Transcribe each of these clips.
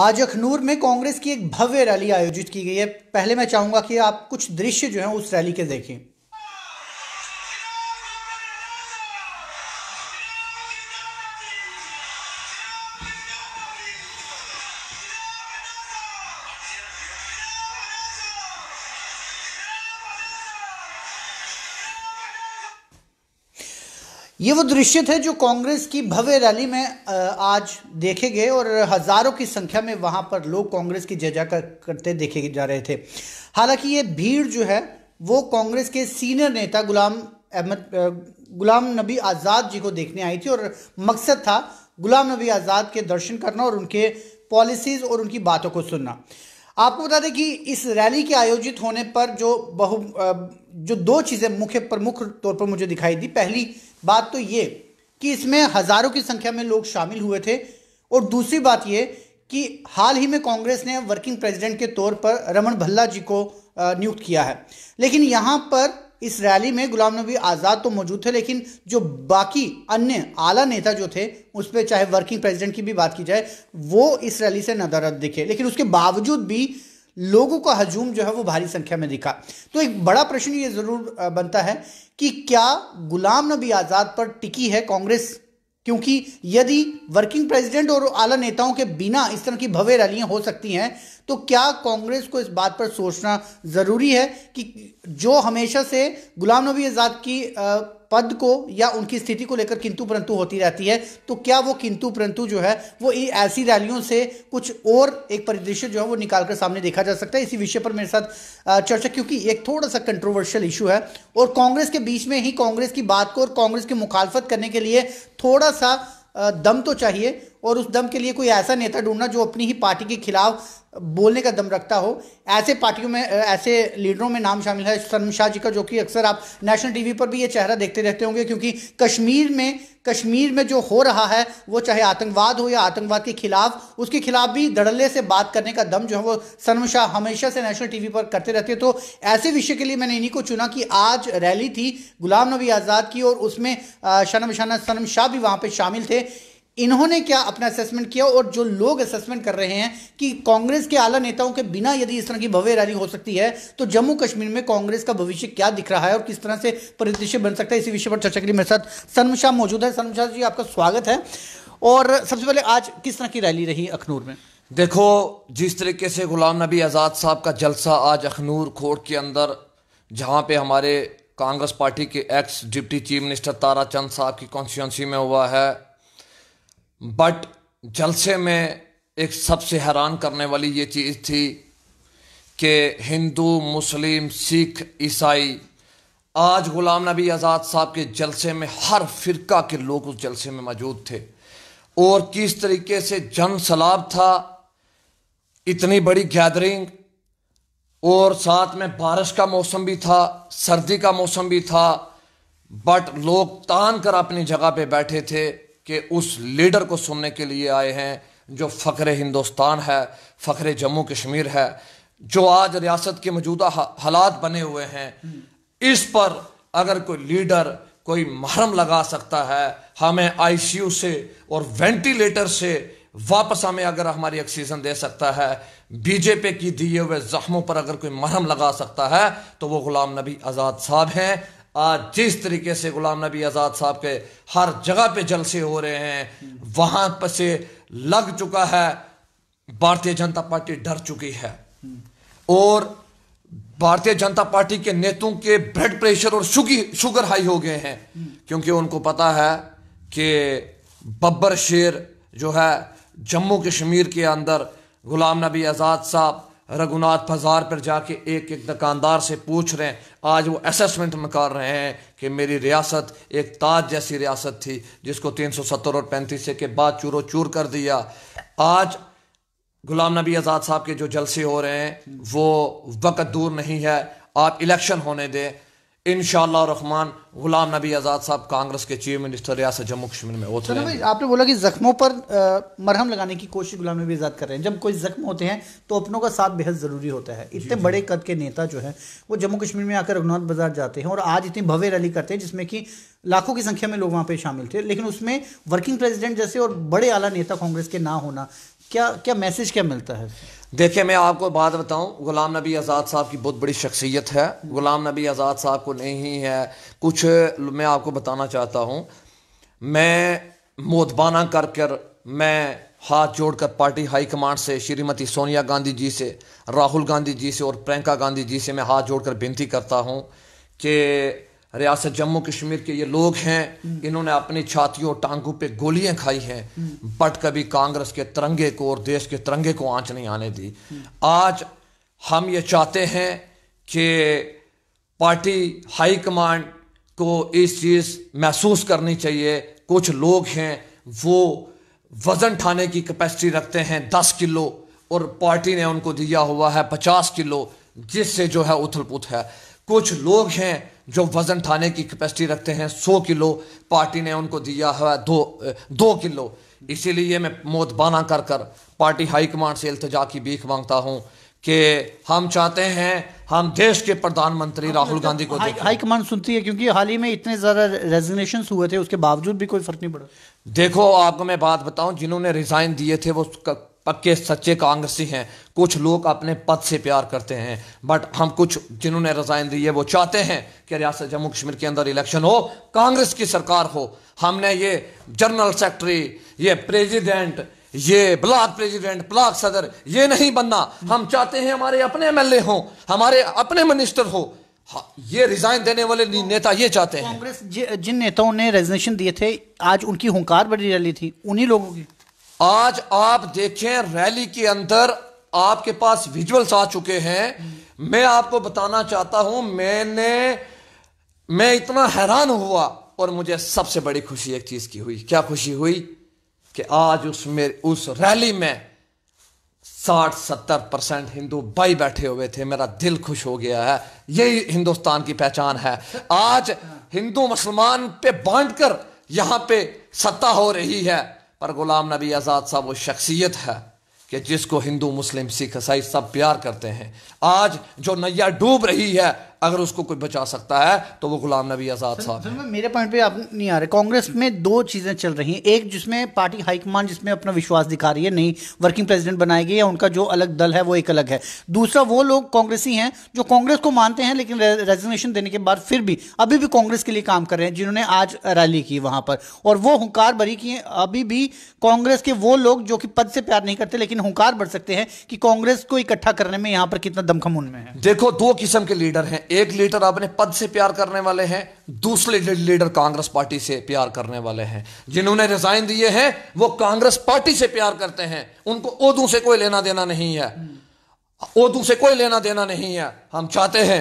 आज अखनूर में कांग्रेस की एक भव्य रैली आयोजित की गई है पहले मैं चाहूँगा कि आप कुछ दृश्य जो हैं उस रैली के देखें ये वो दृश्य थे जो कांग्रेस की भव्य रैली में आज देखे गए और हजारों की संख्या में वहां पर लोग कांग्रेस की जजा करते देखे जा रहे थे हालांकि ये भीड़ जो है वो कांग्रेस के सीनियर नेता गुलाम अहमद गुलाम नबी आज़ाद जी को देखने आई थी और मकसद था गुलाम नबी आज़ाद के दर्शन करना और उनके पॉलिसीज़ और उनकी बातों को सुनना आपको बता दें कि इस रैली के आयोजित होने पर जो बहु जो दो चीज़ें मुख्य प्रमुख तौर पर मुझे दिखाई दी पहली बात तो ये कि इसमें हज़ारों की संख्या में लोग शामिल हुए थे और दूसरी बात ये कि हाल ही में कांग्रेस ने वर्किंग प्रेसिडेंट के तौर पर रमन भल्ला जी को नियुक्त किया है लेकिन यहाँ पर इस रैली में गुलाम नबी आज़ाद तो मौजूद थे लेकिन जो बाकी अन्य आला नेता जो थे उस पर चाहे वर्किंग प्रेसिडेंट की भी बात की जाए वो इस रैली से नदारद दिखे लेकिन उसके बावजूद भी लोगों का हजूम जो है वो भारी संख्या में दिखा तो एक बड़ा प्रश्न ये ज़रूर बनता है कि क्या गुलाम नबी आज़ाद पर टिकी है कांग्रेस क्योंकि यदि वर्किंग प्रेसिडेंट और आला नेताओं के बिना इस तरह की भव्य रैलियां हो सकती हैं तो क्या कांग्रेस को इस बात पर सोचना ज़रूरी है कि जो हमेशा से गुलाम नबी आज़ाद की आ, पद को या उनकी स्थिति को लेकर किंतु परंतु होती रहती है तो क्या वो किंतु परंतु जो है वो ऐसी रैलियों से कुछ और एक परिदृश्य जो है वो निकाल कर सामने देखा जा सकता है इसी विषय पर मेरे साथ चर्चा क्योंकि एक थोड़ा सा कंट्रोवर्शियल इशू है और कांग्रेस के बीच में ही कांग्रेस की बात को और कांग्रेस की मुखालफत करने के लिए थोड़ा सा दम तो चाहिए और उस दम के लिए कोई ऐसा नेता ढूंढना जो अपनी ही पार्टी के खिलाफ बोलने का दम रखता हो ऐसे पार्टियों में ऐसे लीडरों में नाम शामिल है शर्म शाह जी का जो कि अक्सर आप नेशनल टीवी पर भी ये चेहरा देखते रहते होंगे क्योंकि कश्मीर में कश्मीर में जो हो रहा है वो चाहे आतंकवाद हो या आतंकवाद के खिलाफ उसके खिलाफ भी धड़ल्ले से बात करने का दम जो है वो शर्म शाह हमेशा से नेशनल टीवी पर करते रहते तो ऐसे विषय के लिए मैंने इन्हीं को चुना कि आज रैली थी गुलाम नबी आज़ाद की और उसमें शर्म शाह शर्म शाह भी वहाँ पर शामिल थे इन्होंने क्या अपना असेसमेंट किया और जो लोग असेसमेंट कर रहे हैं कि कांग्रेस के आला नेताओं के बिना यदि इस तरह की भव्य रैली हो सकती है तो जम्मू कश्मीर में कांग्रेस का भविष्य क्या दिख रहा है और किस तरह से परिदृश्य बन सकता है इसी विषय पर चर्चा के लिए मेरे साथ सनम शाह मौजूद है सनम शाह जी आपका स्वागत है और सबसे पहले आज किस तरह की रैली रही अखनूर में देखो जिस तरीके से गुलाम नबी आज़ाद साहब का जलसा आज अखनूर खोड़ के अंदर जहाँ पे हमारे कांग्रेस पार्टी के ex deputy chief minister Tara Chand साहब की कॉन्स्टिट्यूंसी में हुआ है बट जलसे में एक सबसे हैरान करने वाली ये चीज़ थी कि हिंदू मुस्लिम सिख ईसाई आज गुलाम नबी आज़ाद साहब के जलसे में हर फ़िरका के लोग उस जलसे में मौजूद थे और किस तरीके से जन सलाब था इतनी बड़ी गैदरिंग और साथ में बारिश का मौसम भी था सर्दी का मौसम भी था बट लोग तान कर अपनी जगह पे बैठे थे कि उस लीडर को सुनने के लिए आए हैं जो फ़क्र हिंदुस्तान है फ़क्र जम्मू कश्मीर है जो आज रियासत के मौजूदा हालात बने हुए हैं इस पर अगर कोई लीडर कोई महरम लगा सकता है हमें आईसीयू से और वेंटिलेटर से वापस हमें अगर हमारी ऑक्सीजन दे सकता है बीजेपी की दिए हुए जख्मों पर अगर कोई महरम लगा सकता है तो वो गुलाम नबी आज़ाद साहब हैं आज जिस तरीके से गुलाम नबी आज़ाद साहब के हर जगह पे जलसे हो रहे हैं वहाँ पर से लग चुका है भारतीय जनता पार्टी डर चुकी है और भारतीय जनता पार्टी के नेतों के ब्लड प्रेशर और शुगी शुगर हाई हो गए हैं क्योंकि उनको पता है कि बब्बर शेर जो है जम्मू कश्मीर के अंदर गुलाम नबी आज़ाद साहब रघुनाथ बाजार पर जाके एक एक दुकानदार से पूछ रहे हैं आज वो असेसमेंट में कर रहे हैं कि मेरी रियासत एक ताज जैसी रियासत थी जिसको तीन सौ सत्तर और पैंतीस के बाद चूरो चूर कर दिया आज गुलाम नबी आज़ाद साहब के जो जलसे हो रहे हैं वो वक्त दूर नहीं है आप इलेक्शन होने दें इन रहमान गुलाम नबी आज़ाद साहब कांग्रेस के चीफ मिनिस्टर रियासत जम्मू कश्मीर में होते हैं आपने बोला कि ज़ख्मों पर आ, मरहम लगाने की कोशिश गुलाम नबी आज़ाद कर रहे हैं जब कोई ज़ख्म होते हैं तो अपनों का साथ बेहद ज़रूरी होता है इतने बड़े कद के नेता जो है वो जम्मू कश्मीर में आकर रघुनाथ बाजार जाते हैं और आज इतनी भव्य रैली करते हैं जिसमें कि लाखों की संख्या में लोग वहाँ पर शामिल थे लेकिन उसमें वर्किंग प्रेजिडेंट जैसे और बड़े आला नेता कांग्रेस के ना होना क्या क्या मैसेज क्या मिलता है देखिए मैं आपको बात बताऊं गुलाम नबी आज़ाद साहब की बहुत बड़ी शख्सियत है गुलाम नबी आज़ाद साहब को नहीं है कुछ मैं आपको बताना चाहता हूं मैं मोतबाना कर कर मैं हाथ जोड़कर पार्टी हाई कमांड से श्रीमती सोनिया गांधी जी से राहुल गांधी जी से और प्रियंका गांधी जी से मैं हाथ जोड़कर विनती करता हूँ कि रियासत जम्मू कश्मीर के ये लोग हैं इन्होंने अपनी छातियों टांगों पे गोलियां खाई हैं बट कभी कांग्रेस के तिरंगे को और देश के तिरंगे को आंच नहीं आने दी आज हम ये चाहते हैं कि पार्टी हाई कमांड को इस चीज़ महसूस करनी चाहिए कुछ लोग हैं वो वज़न ठाने की कैपेसिटी रखते हैं दस किलो और पार्टी ने उनको दिया हुआ है पचास किलो जिससे जो है उथल पुथ है कुछ लोग हैं जो वज़न थाने की कैपेसिटी रखते हैं सौ किलो पार्टी ने उनको दिया है दो दो किलो इसीलिए मैं मौत बाना कर कर पार्टी हाईकमांड से इल्तजा की भीख मांगता हूं कि हम चाहते हैं हम देश के प्रधानमंत्री राहुल गांधी को हाई हाईकमांड सुनती है क्योंकि हाल ही में इतने ज़्यादा रेजिग्नेशन हुए थे उसके बावजूद भी कोई फ़र्क नहीं पड़ा देखो आपको मैं बात बताऊं जिन्होंने रिज़ाइन दिए थे वो पक्के सच्चे कांग्रेसी हैं कुछ लोग अपने पद से प्यार करते हैं बट हम कुछ जिन्होंने रिज़ाइन दिए वो चाहते हैं कि रियासत जम्मू कश्मीर के अंदर इलेक्शन हो कांग्रेस की सरकार हो हमने ये जनरल सेक्रेटरी ये प्रेसिडेंट ये ब्लॉक प्रेसिडेंट ब्लॉक सदर ये नहीं बनना हम चाहते हैं हमारे अपने एम ए हों हमारे अपने मिनिस्टर हो हाँ, ये रिजाइन देने वाले नेता ये चाहते हैं कांग्रेस जिन नेताओं ने रेजिग्नेशन दिए थे आज उनकी हुंकार बड़ी रैली थी उन्हीं लोगों की आज आप देखें रैली के अंदर आपके पास विजुअल्स आ चुके हैं मैं आपको बताना चाहता हूं मैंने मैं इतना हैरान हुआ और मुझे सबसे बड़ी खुशी एक चीज़ की हुई क्या खुशी हुई कि आज उस मेरे उस रैली में साठ सत्तर परसेंट हिंदू भाई बैठे हुए थे मेरा दिल खुश हो गया है यही हिंदुस्तान की पहचान है आज हिंदू मुसलमान पे बांट कर यहाँ पे सत्ता हो रही है पर गुलाम नबी आज़ाद साहब वो शख्सियत है कि जिसको हिंदू मुस्लिम सिख ईसाई सब प्यार करते हैं आज जो नैया डूब रही है अगर उसको कोई बचा सकता है तो वो गुलाम नबी आज़ाद साहब मेरे पॉइंट पे आप नहीं आ रहे कांग्रेस में दो चीज़ें चल रही हैं एक जिसमें पार्टी हाईकमान जिसमें अपना विश्वास दिखा रही है नहीं वर्किंग प्रेसिडेंट बनाएगी या उनका जो अलग दल है वो एक अलग है दूसरा वो लोग कांग्रेसी हैं जो कांग्रेस को मानते हैं लेकिन रेजिग्नेशन देने के बाद फिर भी अभी भी कांग्रेस के लिए काम कर रहे हैं जिन्होंने आज रैली की वहां पर और वो हुंकार भरी की अभी भी कांग्रेस के वो लोग जो कि पद से प्यार नहीं करते लेकिन हुंकार बढ़ सकते हैं कि कांग्रेस को इकट्ठा करने में यहाँ पर कितना दमखम उनमें है देखो दो किस्म के लीडर हैं एक लीडर अपने पद से प्यार करने वाले हैं दूसरे लीडर कांग्रेस पार्टी से प्यार करने वाले हैं जिन्होंने रिजाइन दिए हैं वो कांग्रेस पार्टी से प्यार करते हैं उनको उदू से कोई लेना देना नहीं है उदू से कोई लेना देना नहीं है हम चाहते हैं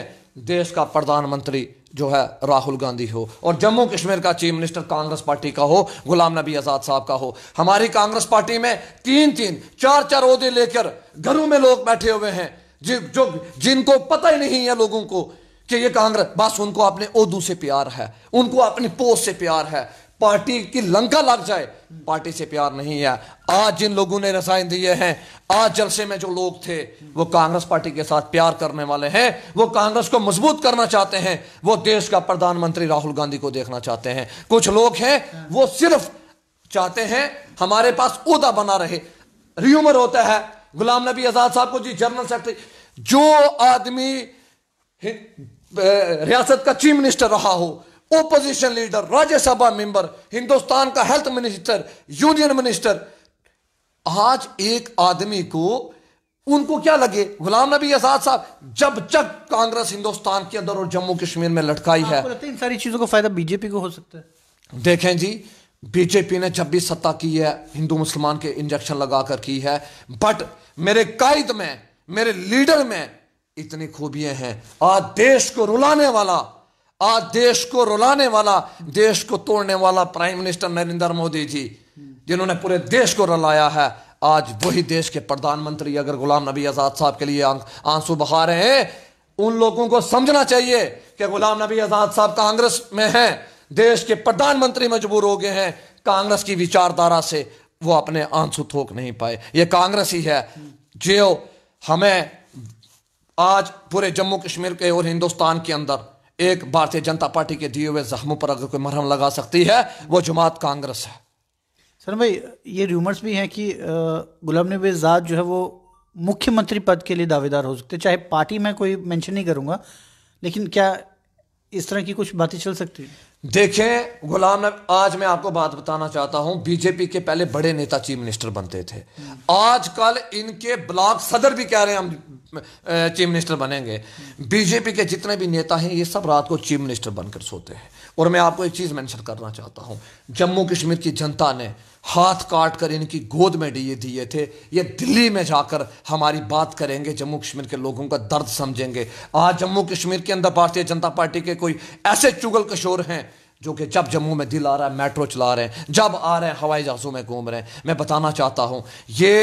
देश का प्रधानमंत्री जो है राहुल गांधी हो और जम्मू कश्मीर का चीफ मिनिस्टर कांग्रेस पार्टी का हो गुलाम नबी आजाद साहब का हो हमारी कांग्रेस पार्टी में तीन तीन चार चार औदे लेकर घरों में लोग बैठे हुए हैं जि, जो जिनको पता ही नहीं है लोगों को कि ये कांग्रेस बस उनको अपने उदू से प्यार है उनको अपनी पोस्ट से प्यार है पार्टी की लंका लग जाए पार्टी से प्यार नहीं है आज जिन लोगों ने रसायन दिए हैं आज जलसे में जो लोग थे वो कांग्रेस पार्टी के साथ प्यार करने वाले हैं वो कांग्रेस को मजबूत करना चाहते हैं वो देश का प्रधानमंत्री राहुल गांधी को देखना चाहते हैं कुछ लोग हैं वो सिर्फ चाहते हैं हमारे पास उदा बना रहे र्यूमर होता है गुलाम नबी आज़ाद साहब को जी जनरल सेक्रेटरी जो आदमी रियासत का चीफ मिनिस्टर रहा हो opposition leader Rajya Sabha member Hindustan का हेल्थ मिनिस्टर यूनियन मिनिस्टर आज एक आदमी को उनको क्या लगे गुलाम नबी आजाद साहब जब तक कांग्रेस हिंदुस्तान के अंदर और जम्मू कश्मीर में लटकाई है इन सारी चीजों का फायदा बीजेपी को हो सकता है देखें जी बीजेपी ने छब्बीस सत्ता की है हिंदू मुसलमान के इंजेक्शन लगाकर की है बट मेरे कायद में मेरे लीडर में इतनी खूबियां हैं आज देश को रुलाने वाला आज देश को रुलाने वाला देश को तोड़ने वाला प्राइम मिनिस्टर नरेंद्र मोदी जी जिन्होंने पूरे देश को रुलाया है आज वही देश के प्रधानमंत्री अगर गुलाम नबी आज़ाद साहब के लिए आंसू बहा रहे हैं उन लोगों को समझना चाहिए कि गुलाम नबी आज़ाद साहब कांग्रेस में हैं देश के प्रधानमंत्री मजबूर हो गए हैं कांग्रेस की विचारधारा से वो अपने आंसू थोक नहीं पाए ये कांग्रेस ही है जो हमें आज पूरे जम्मू कश्मीर के और हिंदुस्तान के अंदर एक भारतीय जनता पार्टी के दिए हुए जख्मों पर अगर कोई मरहम लगा सकती है वो जमात कांग्रेस है सर भाई ये रूमर्स भी हैं कि गुलाम नबी आज़ाद जो है वो मुख्यमंत्री पद के लिए दावेदार हो सकते चाहे पार्टी में कोई मेंशन नहीं करूँगा लेकिन क्या इस तरह की कुछ बातें चल सकती हैं देखें गुलाम नबी आज मैं आपको बात बताना चाहता हूं बीजेपी के पहले बड़े नेता चीफ मिनिस्टर बनते थे आजकल इनके ब्लॉक सदर भी कह रहे हैं हम चीफ मिनिस्टर बनेंगे बीजेपी के जितने भी नेता हैं ये सब रात को चीफ मिनिस्टर बनकर सोते हैं और मैं आपको एक चीज़ मेंशन करना चाहता हूँ जम्मू कश्मीर की जनता ने हाथ काट कर इनकी गोद में डीए दिए थे ये दिल्ली में जाकर हमारी बात करेंगे जम्मू कश्मीर के लोगों का दर्द समझेंगे आज जम्मू कश्मीर के अंदर भारतीय जनता पार्टी के कोई ऐसे चुगल कशोर हैं जो कि जब जम्मू में दिल आ रहा है मेट्रो चला रहे हैं जब आ रहे हैं हवाई जहाज़ों में घूम रहे हैं मैं बताना चाहता हूं ये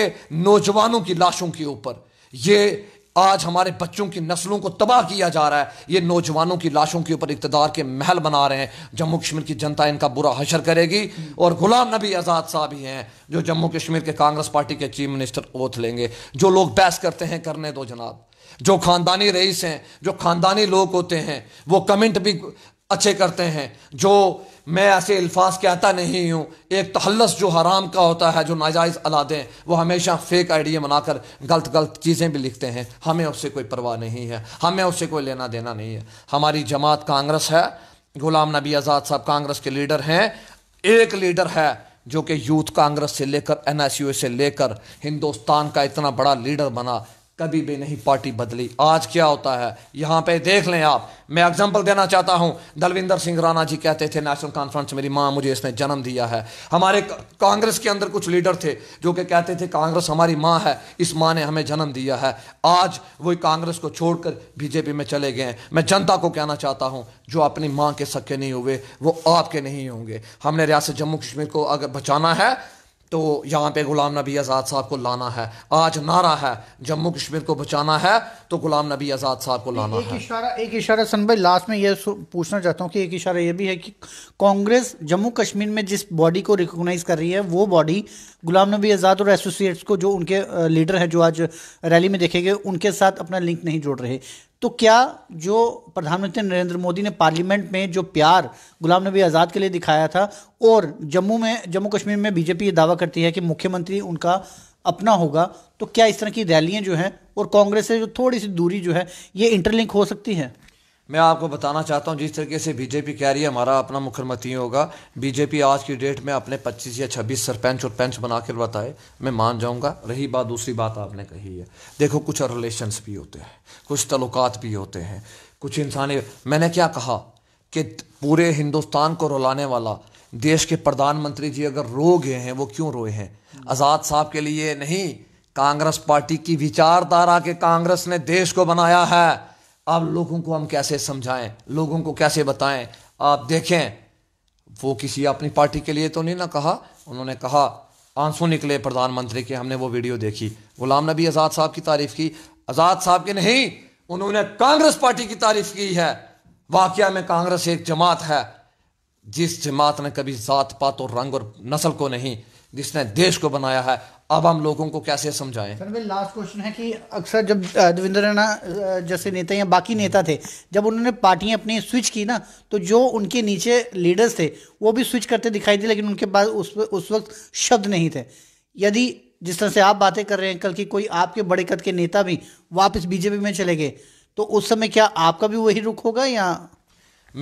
नौजवानों की लाशों के ऊपर ये आज हमारे बच्चों की नस्लों को तबाह किया जा रहा है ये नौजवानों की लाशों के ऊपर इकतदार के महल बना रहे हैं जम्मू कश्मीर की जनता इनका बुरा हशर करेगी और गुलाम नबी आज़ाद साहब ही हैं जो जम्मू कश्मीर के कांग्रेस पार्टी के चीफ मिनिस्टर ओथ लेंगे जो लोग बहस करते हैं करने दो जनाब जो खानदानी रईस हैं जो खानदानी लोग होते हैं वो कमेंट भी अच्छे करते हैं जो मैं ऐसे अल्फाज के आता नहीं हूँ एक तहलस जो हराम का होता है जो नाजायज़ अलादें वो हमेशा फेक आइडिया बनाकर गलत गलत चीज़ें भी लिखते हैं हमें उससे कोई परवाह नहीं है हमें उससे कोई लेना देना नहीं है हमारी जमात कांग्रेस है गुलाम नबी आज़ाद साहब कांग्रेस के लीडर हैं एक लीडर है जो कि यूथ कांग्रेस से लेकर एन एस यू से लेकर हिंदुस्तान का इतना बड़ा लीडर बना कभी भी नहीं पार्टी बदली आज क्या होता है यहाँ पे देख लें आप मैं एग्जांपल देना चाहता हूँ दलविंदर सिंह राणा जी कहते थे नेशनल कॉन्फ्रेंस मेरी माँ मुझे इसने जन्म दिया है हमारे कांग्रेस के अंदर कुछ लीडर थे जो कि कहते थे कांग्रेस हमारी माँ है इस माँ ने हमें जन्म दिया है आज वो कांग्रेस को छोड़कर बीजेपी में चले गए मैं जनता को कहना चाहता हूँ जो अपनी माँ के सके नहीं हुए वो आपके नहीं होंगे हमने रियासत जम्मू कश्मीर को अगर बचाना है तो यहाँ पे गुलाम नबी आज़ाद साहब को लाना है आज नारा है जम्मू कश्मीर को बचाना है तो गुलाम नबी आज़ाद साहब को लाना एक है इशारा एक इशारा सन भाई लास्ट में ये पूछना चाहता हूँ कि एक इशारा ये भी है कि कांग्रेस जम्मू कश्मीर में जिस बॉडी को रिकोगनाइज कर रही है वो बॉडी गुलाम नबी आज़ाद और एसोसिएट्स को जो उनके लीडर हैं जो आज रैली में देखेंगे उनके साथ अपना लिंक नहीं जोड़ रहे तो क्या जो प्रधानमंत्री नरेंद्र मोदी ने पार्लियामेंट में जो प्यार गुलाम नबी आज़ाद के लिए दिखाया था और जम्मू में जम्मू कश्मीर में बीजेपी ये दावा करती है कि मुख्यमंत्री उनका अपना होगा तो क्या इस तरह की रैलियाँ जो हैं और कांग्रेस से जो थोड़ी सी दूरी जो है ये इंटरलिंक हो सकती है मैं आपको बताना चाहता हूँ जिस तरीके से बीजेपी कह रही है हमारा अपना मुख्यमंत्री होगा बीजेपी आज की डेट में अपने 25 या 26 सरपंच और पंच बना कर बताए मैं मान जाऊँगा रही बात दूसरी बात आपने कही है देखो कुछ रिलेशंस भी होते हैं कुछ तल्लुकात भी होते हैं कुछ इंसानी मैंने क्या कहा कि पूरे हिंदुस्तान को रुलाने वाला देश के प्रधानमंत्री जी अगर रो गए हैं वो क्यों रोए हैं आज़ाद साहब के लिए नहीं कांग्रेस पार्टी की विचारधारा के कांग्रेस ने देश को बनाया है आप लोगों को हम कैसे समझाएं लोगों को कैसे बताएं आप देखें वो किसी अपनी पार्टी के लिए तो नहीं ना कहा उन्होंने कहा आंसू निकले प्रधानमंत्री के हमने वो वीडियो देखी गुलाम नबी आज़ाद साहब की तारीफ़ की आज़ाद साहब की नहीं उन्होंने कांग्रेस पार्टी की तारीफ़ की है वाक्य में कांग्रेस एक जमात है जिस जमात ने कभी ज़ात पात और रंग और नस्ल को नहीं जिसने देश को बनाया है अब हम लोगों को कैसे समझाएं सर मेरा लास्ट क्वेश्चन है कि अक्सर जब देवेंद्र राणा जैसे नेता या बाकी नेता थे जब उन्होंने पार्टियां अपनी स्विच की ना तो जो उनके नीचे लीडर्स थे वो भी स्विच करते दिखाई दिए लेकिन उनके पास उस उस वक्त शब्द नहीं थे यदि जिस तरह से आप बातें कर रहे हैं कल की कोई आपके बड़े कद के नेता भी वापस बीजेपी में चले गए तो उस समय क्या आपका भी वही रुख होगा या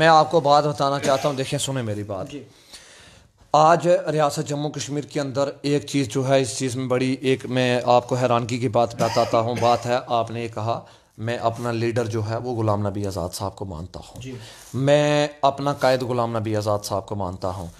मैं आपको बात बताना चाहता हूँ देखिए सुने मेरी बात आज रियासत जम्मू कश्मीर के अंदर एक चीज़ जो है इस चीज़ में बड़ी एक मैं आपको हैरानगी की बात बताता हूँ बात है आपने कहा मैं अपना लीडर जो है वो गुलाम नबी आज़ाद साहब को मानता हूँ मैं अपना कायद गुलाम नबी आज़ाद साहब को मानता हूँ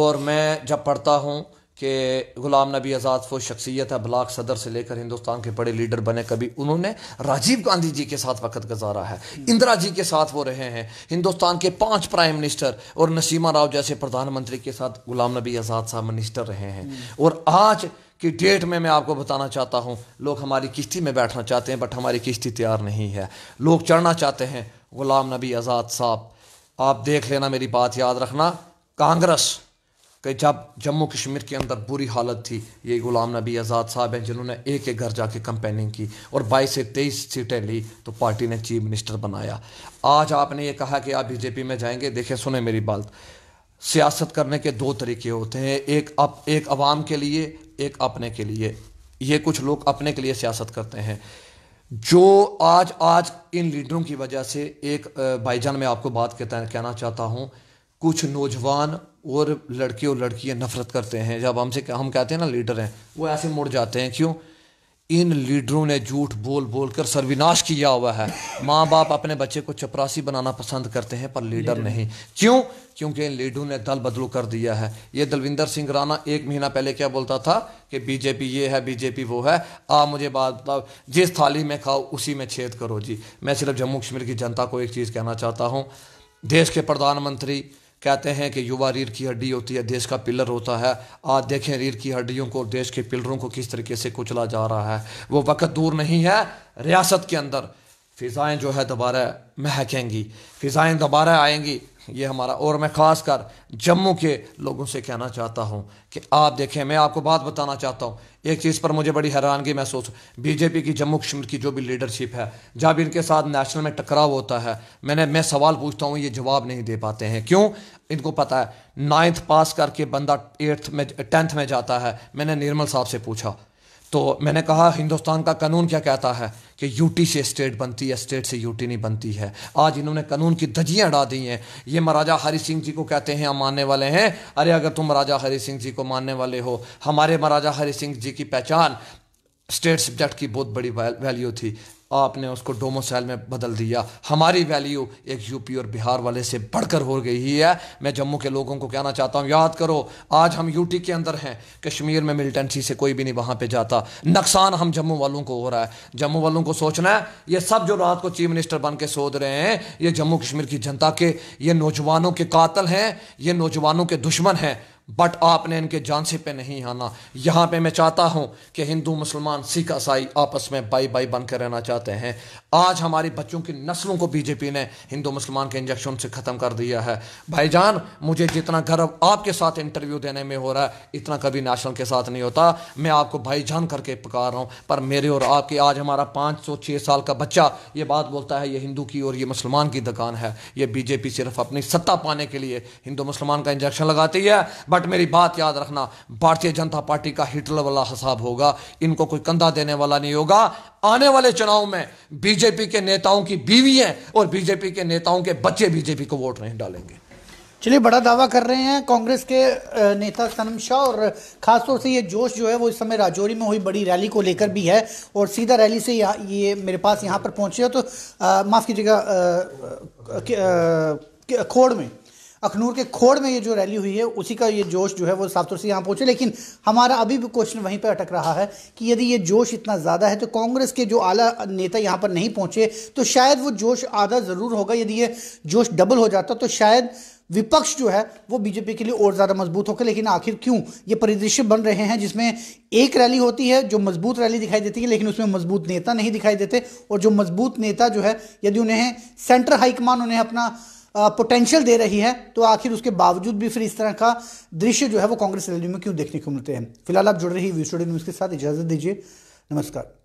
और मैं जब पढ़ता हूँ कि गुलाम नबी आज़ाद वो शख्सियत है ब्लाक सदर से लेकर हिंदुस्तान के बड़े लीडर बने कभी उन्होंने राजीव गांधी जी के साथ वक्त गुजारा है इंदिरा जी के साथ वो रहे हैं हिंदुस्तान के पांच प्राइम मिनिस्टर और नसीमा राव जैसे प्रधानमंत्री के साथ गुलाम नबी आज़ाद साहब मिनिस्टर रहे हैं और आज की डेट में मैं आपको बताना चाहता हूँ लोग हमारी किश्ती में बैठना चाहते हैं बट हमारी किश्ती तैयार नहीं है लोग चढ़ना चाहते हैं गुलाम नबी आज़ाद साहब आप देख लेना मेरी बात याद रखना कांग्रेस कि जब जम्मू कश्मीर के अंदर बुरी हालत थी ये गुलाम नबी आज़ाद साहब हैं जिन्होंने एक एक घर जाके कंपेनिंग की और बाईस से तेईस सीटें ली तो पार्टी ने चीफ मिनिस्टर बनाया आज आपने ये कहा कि आप बीजेपी में जाएंगे देखें सुने मेरी बात सियासत करने के दो तरीके होते हैं एक अप एक आवाम के लिए एक अपने के लिए ये कुछ लोग अपने के लिए सियासत करते हैं जो आज आज इन लीडरों की वजह से एक भाईजान मैं आपको बात कहना चाहता हूँ कुछ नौजवान और लड़के और लड़कियां नफरत करते हैं जब हमसे हम कहते हैं ना लीडर हैं वो ऐसे मुड़ जाते हैं क्यों इन लीडरों ने झूठ बोल बोल कर सर्विनाश किया हुआ है माँ बाप अपने बच्चे को चपरासी बनाना पसंद करते हैं पर लीडर नहीं क्यों क्योंकि इन लीडरों ने दल बदलू कर दिया है ये दलविंदर सिंह राणा एक महीना पहले क्या बोलता था कि बीजेपी ये है बीजेपी वो है आप मुझे बात बताओ जिस थाली में खाओ उसी में छेद करो जी मैं सिर्फ जम्मू कश्मीर की जनता को एक चीज़ कहना चाहता हूँ देश के प्रधानमंत्री कहते हैं कि युवा रीढ़ की हड्डी होती है देश का पिलर होता है आज देखें रीढ़ की हड्डियों को और देश के पिलरों को किस तरीके से कुचला जा रहा है वो वक्त दूर नहीं है रियासत के अंदर फ़िज़ाएँ जो है दोबारा महकेंगी फ़िज़ाएँ दोबारा आएंगी ये हमारा और मैं ख़ास कर जम्मू के लोगों से कहना चाहता हूँ कि आप देखें मैं आपको बात बताना चाहता हूँ एक चीज़ पर मुझे बड़ी हैरानगी महसूस बीजेपी की जम्मू कश्मीर की जो भी लीडरशिप है जब इनके साथ नेशनल में टकराव होता है मैंने मैं सवाल पूछता हूँ ये जवाब नहीं दे पाते हैं क्यों इनको पता है नाइन्थ पास करके बंदा एट्थ में टेंथ में जाता है मैंने निर्मल साहब से पूछा तो मैंने कहा हिंदुस्तान का कानून क्या कहता है कि यूटी से स्टेट बनती है स्टेट से यूटी नहीं बनती है आज इन्होंने कानून की धजियाँ उड़ा दी हैं ये महाराजा हरि सिंह जी को कहते हैं हम मानने वाले हैं अरे अगर तुम महाराजा हरि सिंह जी को मानने वाले हो हमारे महाराजा हरि सिंह जी की पहचान स्टेट सब्जेक्ट की बहुत बड़ी वैल्यू थी आपने उसको डोमोसाइल में बदल दिया हमारी वैल्यू एक यूपी और बिहार वाले से बढ़कर हो गई है मैं जम्मू के लोगों को कहना चाहता हूँ याद करो आज हम यूटी के अंदर हैं कश्मीर में मिलिटेंसी से कोई भी नहीं वहाँ पर जाता नुकसान हम जम्मू वालों को हो रहा है जम्मू वालों को सोचना है ये सब जो रात को चीफ मिनिस्टर बन के सोच रहे हैं ये जम्मू कश्मीर की जनता के ये नौजवानों के कातल हैं ये नौजवानों के दुश्मन हैं बट आपने इनके झांसी पे नहीं आना यहाँ पे मैं चाहता हूँ कि हिंदू मुसलमान सिख ईसाई आपस में बाई बाई बन कर रहना चाहते हैं आज हमारे बच्चों की नस्लों को बीजेपी ने हिंदू मुसलमान के इंजेक्शन से ख़त्म कर दिया है भाईजान मुझे जितना गर्व आपके साथ इंटरव्यू देने में हो रहा है इतना कभी नेशनल के साथ नहीं होता मैं आपको जान करके पुकार रहा हूँ पर मेरे और आपके आज हमारा पाँच सौ छः साल का बच्चा ये बात बोलता है ये हिंदू की और ये मुसलमान की दुकान है ये बीजेपी सिर्फ अपनी सत्ता पाने के लिए हिंदू मुसलमान का इंजेक्शन लगाती है बट बट मेरी बात याद रखना भारतीय जनता पार्टी का हिटलर वाला हिसाब होगा इनको कोई कंधा देने वाला नहीं होगा आने वाले चुनाव में बीजेपी के नेताओं की बीवी है और बीजेपी के नेताओं के बच्चे बीजेपी को वोट नहीं डालेंगे चलिए बड़ा दावा कर रहे हैं कांग्रेस के नेता सनम शाह और खासतौर से ये जोश जो है वो इस समय राजौरी में हुई बड़ी रैली को लेकर भी है और सीधा रैली से ये मेरे पास यहाँ पर हो तो माफ़ कीजिएगा खोड़ में अखनूर के खोड़ में ये जो रैली हुई है उसी का ये जोश जो है वो साफ तौर से यहाँ पहुँचे लेकिन हमारा अभी भी क्वेश्चन वहीं पर अटक रहा है कि यदि ये जोश इतना ज़्यादा है तो कांग्रेस के जो आला नेता यहाँ पर नहीं पहुँचे तो शायद वो जोश आधा ज़रूर होगा यदि ये जोश डबल हो जाता तो शायद विपक्ष जो है वो बीजेपी के लिए और ज़्यादा मजबूत होकर लेकिन आखिर क्यों ये परिदृश्य बन रहे हैं जिसमें एक रैली होती है जो मजबूत रैली दिखाई देती है लेकिन उसमें मजबूत नेता नहीं दिखाई देते और जो मजबूत नेता जो है यदि उन्हें सेंटर हाईकमान उन्हें अपना पोटेंशियल दे रही है तो आखिर उसके बावजूद भी फिर इस तरह का दृश्य जो है वो कांग्रेस रैली में क्यों देखने को मिलते हैं फिलहाल आप जुड़ रही व्यू न्यूज़ के साथ इजाज़त दीजिए नमस्कार